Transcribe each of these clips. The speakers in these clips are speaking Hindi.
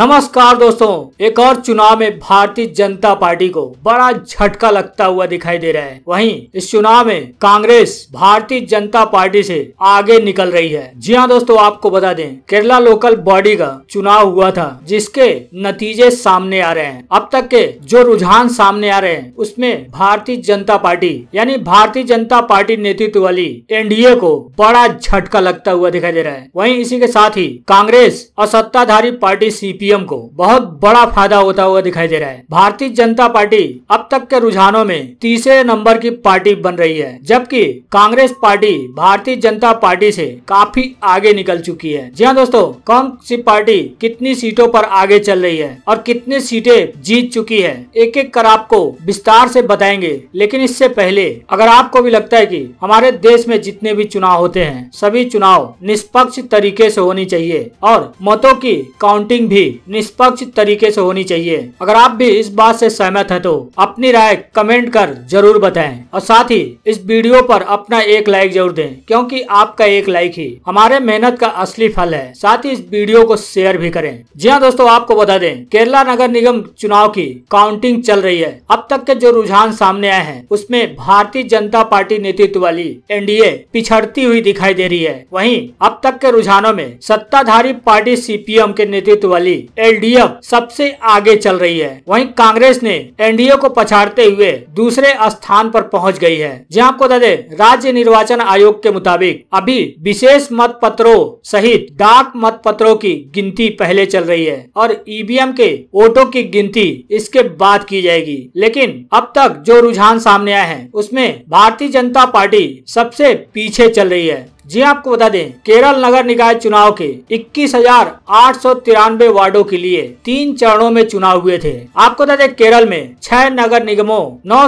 नमस्कार दोस्तों एक और चुनाव में भारतीय जनता पार्टी को बड़ा झटका लगता हुआ दिखाई दे रहा है वहीं इस चुनाव में कांग्रेस भारतीय जनता पार्टी से आगे निकल रही है जी हाँ दोस्तों आपको बता दें केरला लोकल बॉडी का चुनाव हुआ था जिसके नतीजे सामने आ रहे हैं अब तक के जो रुझान सामने आ रहे हैं उसमें भारतीय जनता पार्टी यानी भारतीय जनता पार्टी नेतृत्व वाली एनडीए को बड़ा झटका लगता हुआ दिखाई दे रहा है वही इसी के साथ ही कांग्रेस और सत्ताधारी पार्टी सी सीपीएम को बहुत बड़ा फायदा होता हुआ दिखाई दे रहा है भारतीय जनता पार्टी अब तक के रुझानों में तीसरे नंबर की पार्टी बन रही है जबकि कांग्रेस पार्टी भारतीय जनता पार्टी से काफी आगे निकल चुकी है जी हाँ दोस्तों कौन सी पार्टी कितनी सीटों पर आगे चल रही है और कितनी सीटें जीत चुकी है एक एक कर आपको विस्तार से बताएंगे लेकिन इससे पहले अगर आपको भी लगता है कि हमारे देश में जितने भी चुनाव होते हैं सभी चुनाव निष्पक्ष तरीके से होनी चाहिए और मतों की काउंटिंग भी निष्पक्ष तरीके से होनी चाहिए अगर आप भी इस बात से सहमत हैं तो अपनी राय कमेंट कर जरूर बताएं और साथ ही इस वीडियो पर अपना एक लाइक जरूर दें क्योंकि आपका एक लाइक ही हमारे मेहनत का असली फल है साथ ही इस वीडियो को शेयर भी करें जी हाँ दोस्तों आपको बता दें केरला नगर निगम चुनाव की काउंटिंग चल रही है अब तक के जो रुझान सामने आए हैं उसमें भारतीय जनता पार्टी नेतृत्व वाली एनडीए पिछड़ती हुई दिखाई दे रही है वहीं अब तक के रुझानों में सत्ताधारी पार्टी सीपीएम के नेतृत्व वाली एलडीएफ सबसे आगे चल रही है वहीं कांग्रेस ने एनडीए को पछाड़ते हुए दूसरे स्थान पर पहुंच गई है जी हाँ, आपको बता दें राज्य निर्वाचन आयोग के मुताबिक अभी विशेष मत पत्रों सहित डाक मत पत्रों की गिनती पहले चल रही है और ईवीएम के वोटों की गिनती इसके बाद की जाएगी लेकिन अब तक जो रुझान सामने आए हैं उसमें भारतीय जनता पार्टी सबसे पीछे चल रही है जी हाँ, आपको बता दें केरल नगर निकाय चुनाव के इक्कीस हजार आठ सौ तिरानवे वार्ड वार्डो के लिए तीन चरणों में चुनाव हुए थे आपको बता दें केरल में छह नगर निगमों नौ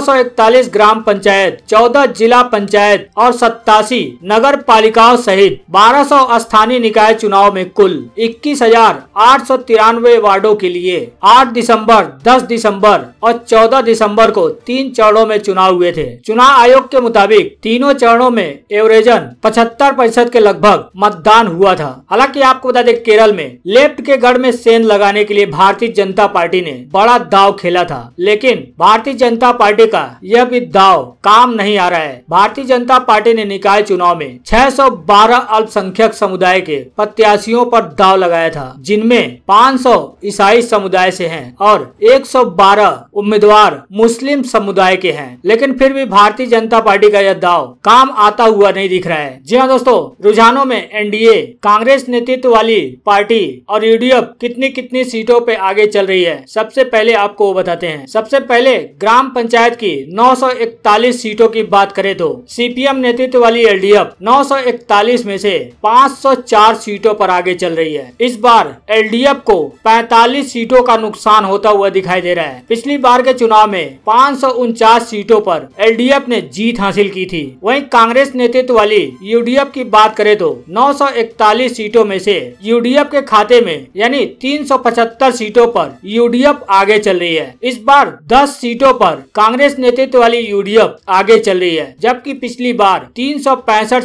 ग्राम पंचायत चौदह जिला पंचायत और सत्तासी नगर पालिकाओं सहित 1200 स्थानीय निकाय चुनाव में कुल इक्कीस हजार वार्डो के लिए 8 दिसंबर 10 दिसंबर और 14 दिसंबर को तीन चरणों में चुनाव हुए थे चुनाव आयोग के मुताबिक तीनों चरणों में एवरेजन पचहत्तर प्रतिशत के लगभग मतदान हुआ था हालांकि आपको बता दें केरल में लेफ्ट के गढ़ में से गेंद लगाने के लिए भारतीय जनता पार्टी ने बड़ा दाव खेला था लेकिन भारतीय जनता पार्टी का यह भी दाव काम नहीं आ रहा है भारतीय जनता पार्टी ने निकाय चुनाव में 612 अल्पसंख्यक समुदाय के प्रत्याशियों पर दाव लगाया था जिनमें 500 ईसाई समुदाय से हैं और 112 उम्मीदवार मुस्लिम समुदाय के हैं लेकिन फिर भी भारतीय जनता पार्टी का यह दाव काम आता हुआ नहीं दिख रहा है जी हाँ दोस्तों रुझानों में एनडीए कांग्रेस नेतृत्व वाली पार्टी और यूडीएफ कितनी कितनी कितनी सीटों पे आगे चल रही है सबसे पहले आपको बताते हैं सबसे पहले ग्राम पंचायत की 941 सीटों की बात करें तो सीपीएम नेतृत्व वाली एलडीएफ 941 में से 504 सीटों पर आगे चल रही है इस बार एलडीएफ को 45 सीटों का नुकसान होता हुआ दिखाई दे रहा है पिछली बार के चुनाव में पाँच सीटों पर एल ने जीत हासिल की थी वही कांग्रेस नेतृत्व वाली यू की बात करे तो नौ सीटों में से यू के खाते में यानी तीन 375 सीटों पर यूडीएफ आगे चल रही है इस बार 10 सीटों पर कांग्रेस नेतृत्व वाली यूडीएफ आगे चल रही है जबकि पिछली बार तीन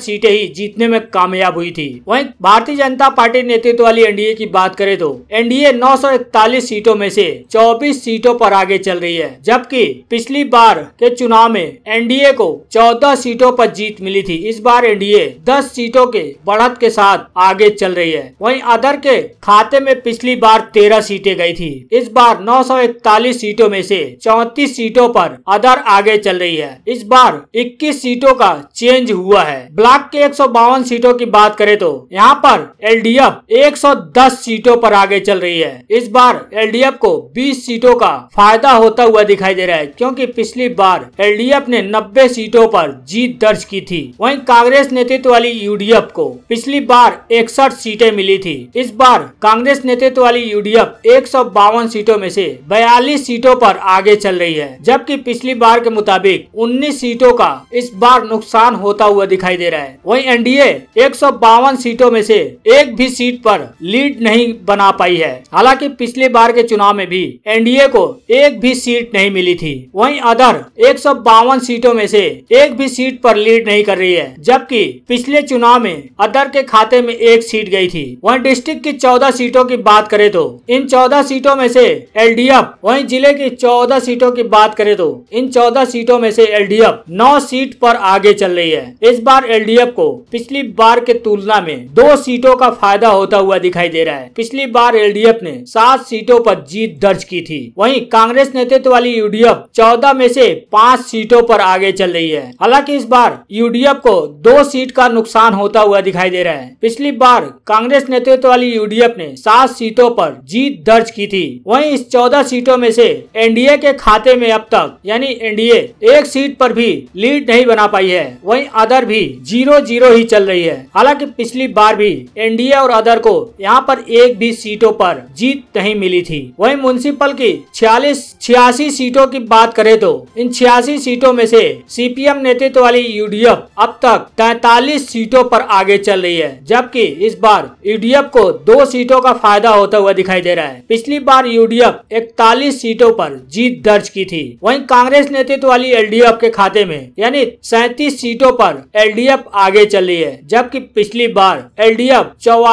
सीटें ही जीतने में कामयाब हुई थी वहीं भारतीय जनता पार्टी नेतृत्व वाली एनडीए की बात करें तो एनडीए 941 सीटों में से 24 सीटों पर आगे चल रही है जबकि पिछली बार के चुनाव में एनडीए को चौदह सीटों पर जीत मिली थी इस बार एनडीए दस सीटों के बढ़त के साथ आगे चल रही है वही अदर के खाते में पिछली पिछली बार तेरह सीटें गई थी इस बार नौ सीटों में से चौतीस सीटों पर अदर आगे चल रही है इस बार 21 सीटों का चेंज हुआ है ब्लॉक के एक सीटों की बात करें तो यहाँ पर एलडीएफ 110 सीटों पर आगे चल रही है इस बार एलडीएफ को 20 सीटों का फायदा होता हुआ दिखाई दे रहा है क्योंकि पिछली बार एलडीएफ ने 90 सीटों पर जीत दर्ज की थी वहीं कांग्रेस नेतृत्व वाली यूडीएफ को पिछली बार इकसठ सीटें मिली थी इस बार कांग्रेस नेतृत्व वाली यूडीएफ एक सीटों में से 42 सीटों पर आगे चल रही है जबकि पिछली बार के मुताबिक 19 सीटों का इस बार नुकसान होता हुआ दिखाई दे रहा है वहीं एनडीए एक सीटों में से एक भी सीट पर लीड नहीं बना पाई है हालांकि पिछले बार के चुनाव में भी एनडीए को एक भी सीट नहीं मिली थी वही अदर एक सीटों में से एक भी सीट पर लीड नहीं कर रही है जबकि पिछले चुनाव में अदर के खाते में एक सीट गई थी वहीं डिस्ट्रिक्ट की चौदह सीटों की बात करें तो इन चौदह सीटों में से एलडीएफ वहीं जिले की चौदह सीटों की बात करें तो इन चौदह सीटों में से एलडीएफ नौ सीट पर आगे चल रही है इस बार एलडीएफ को पिछली बार के तुलना में दो सीटों का फायदा होता हुआ दिखाई दे रहा है पिछली बार एफ ने सात सीटों पर जीत दर्ज की थी वही कांग्रेस नेतृत्व वाली यूडीएफ चौदह में से पाँच सीटों पर आगे चल रही है हालांकि इस बार यूडीएफ को दो सीट का नुकसान होता हुआ दिखाई दे रहा है पिछली बार कांग्रेस नेतृत्व वाली यूडीएफ ने सात सीटों सीटों पर जीत दर्ज की थी वहीं इस चौदह सीटों में से एनडीए के खाते में अब तक यानी एनडीए एक सीट पर भी लीड नहीं बना पाई है वहीं अदर भी जीरो जीरो ही चल रही है हालांकि पिछली बार भी एनडीए और अदर को यहाँ पर एक भी सीटों पर जीत नहीं मिली थी वही म्यूनसिपल की छियालीस छियासी सीटों की बात करे तो इन छियासी सीटों में से सीपीएम नेतृत्व वाली यूडीएफ अब तक तैतालीस सीटों पर आगे चल रही है जबकि इस बार यूडीएफ को दो सीटों का फायदा होता होता हुआ दिखाई दे रहा है पिछली बार यूडीएफ इकतालीस सीटों पर जीत दर्ज की थी वहीं कांग्रेस नेतृत्व वाली एलडीएफ के खाते में यानी सैतीस सीटों पर एलडीएफ आगे चल रही है जबकि पिछली बार एलडीएफ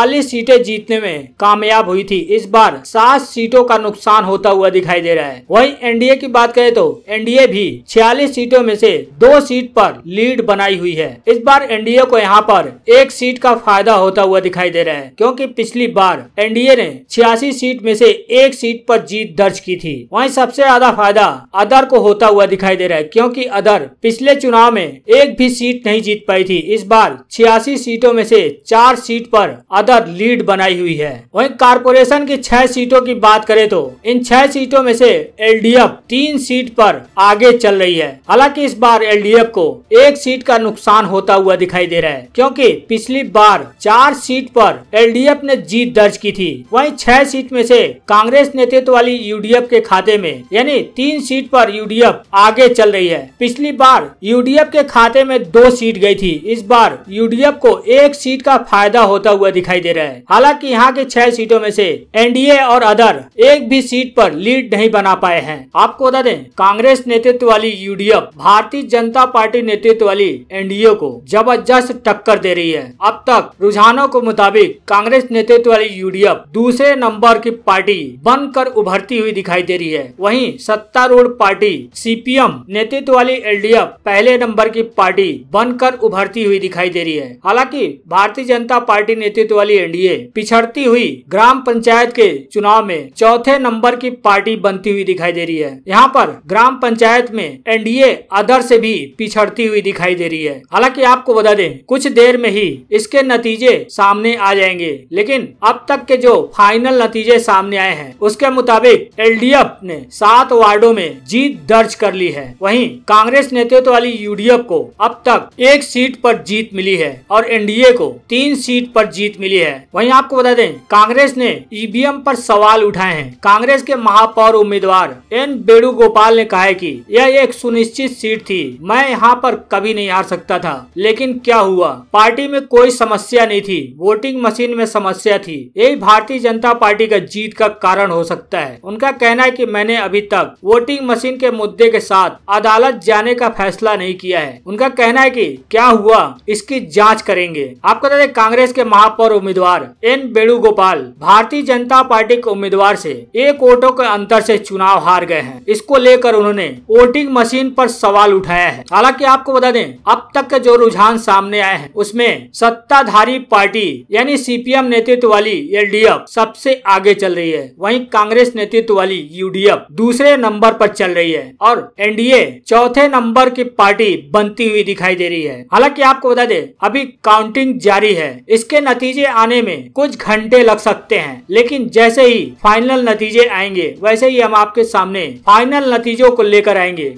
डी सीटें जीतने में कामयाब हुई थी इस बार सात सीटों का नुकसान होता हुआ दिखाई दे रहा है वही एनडीए की बात करें तो एनडीए भी छियालीस सीटों में से दो सीट पर लीड बनाई हुई है इस बार एनडीए को यहाँ पर एक सीट का फायदा होता हुआ दिखाई दे रहा है क्योंकि पिछली बार एनडीए ने छियासी सीट में से एक सीट पर जीत दर्ज की थी वहीं सबसे ज्यादा फायदा अदर को होता हुआ दिखाई दे रहा है क्योंकि अदर पिछले चुनाव में एक भी सीट नहीं जीत पाई थी इस बार छियासी सीटों में से चार सीट पर अदर लीड बनाई हुई है वहीं कारपोरेशन की छह सीटों की बात करें तो इन छह सीटों में से एलडीएफ तीन सीट पर आगे चल रही है हालांकि इस बार एलडीएफ को एक सीट का नुकसान होता हुआ दिखाई दे रहा है क्योंकि पिछली बार चार सीट पर एलडीएफ ने जीत दर्ज की थी वहीं छह सीट में से कांग्रेस नेतृत्व वाली यूडीएफ के खाते में यानी तीन सीट पर यूडीएफ आगे चल रही है पिछली बार यूडीएफ के खाते में दो सीट गई थी इस बार यूडीएफ को एक सीट का फायदा होता हुआ दिखाई दे रहा है हालांकि यहाँ के छह सीटों में से एनडीए और अदर एक भी सीट पर लीड नहीं बना पाए हैं आपको बता दें कांग्रेस नेतृत्व वाली यूडीएफ भारतीय जनता पार्टी नेतृत्व वाली एनडीए को जबरदस्त टक्कर दे रही है अब तक रुझानों के मुताबिक कांग्रेस नेतृत्व वाली यूडीएफ दूसरे दूसरे नंबर की पार्टी बनकर उभरती हुई दिखाई दे रही है वहीं सत्तारूढ़ पार्टी सीपीएम नेतृत्व वाली एलडीएफ पहले नंबर की पार्टी बनकर उभरती हुई दिखाई दे रही है हालांकि भारतीय जनता पार्टी नेतृत्व वाली एनडीए पिछड़ती हुई ग्राम पंचायत के चुनाव में चौथे नंबर की पार्टी बनती हुई दिखाई दे रही है यहाँ पर ग्राम पंचायत में एनडीए अदर से भी पिछड़ती हुई दिखाई दे रही है हालांकि आपको बता दें कुछ देर में ही इसके नतीजे सामने आ जाएंगे लेकिन अब तक के जो फाइनल नतीजे सामने आए हैं उसके मुताबिक एलडीएफ ने सात वार्डो में जीत दर्ज कर ली है वहीं कांग्रेस नेतृत्व वाली यूडीएफ को अब तक एक सीट पर जीत मिली है और एनडीए को तीन सीट पर जीत मिली है वहीं आपको बता दें कांग्रेस ने ईवीएम पर सवाल उठाए हैं कांग्रेस के महापौर उम्मीदवार एन वेणुगोपाल ने कहा है कि यह एक सुनिश्चित सीट थी मैं यहाँ पर कभी नहीं हार सकता था लेकिन क्या हुआ पार्टी में कोई समस्या नहीं थी वोटिंग मशीन में समस्या थी यही भारतीय जनता जनता पार्टी का जीत का कारण हो सकता है उनका कहना है कि मैंने अभी तक वोटिंग मशीन के मुद्दे के साथ अदालत जाने का फैसला नहीं किया है उनका कहना है कि क्या हुआ इसकी जांच करेंगे आपको बता दें कांग्रेस के महापौर उम्मीदवार एन वेणुगोपाल भारतीय जनता पार्टी के उम्मीदवार से एक वोटों के अंतर से चुनाव हार गए हैं इसको लेकर उन्होंने वोटिंग मशीन पर सवाल उठाया है हालांकि आपको बता दें अब तक के जो रुझान सामने आए हैं उसमें सत्ताधारी पार्टी यानी सीपीएम नेतृत्व वाली एल एफ सबसे आगे चल रही है वहीं कांग्रेस नेतृत्व वाली यूडीएफ दूसरे नंबर पर चल रही है और एनडीए चौथे नंबर की पार्टी बनती हुई दिखाई दे रही है हालांकि आपको बता दे अभी काउंटिंग जारी है इसके नतीजे आने में कुछ घंटे लग सकते हैं लेकिन जैसे ही फाइनल नतीजे आएंगे वैसे ही हम आपके सामने फाइनल नतीजों को लेकर आएंगे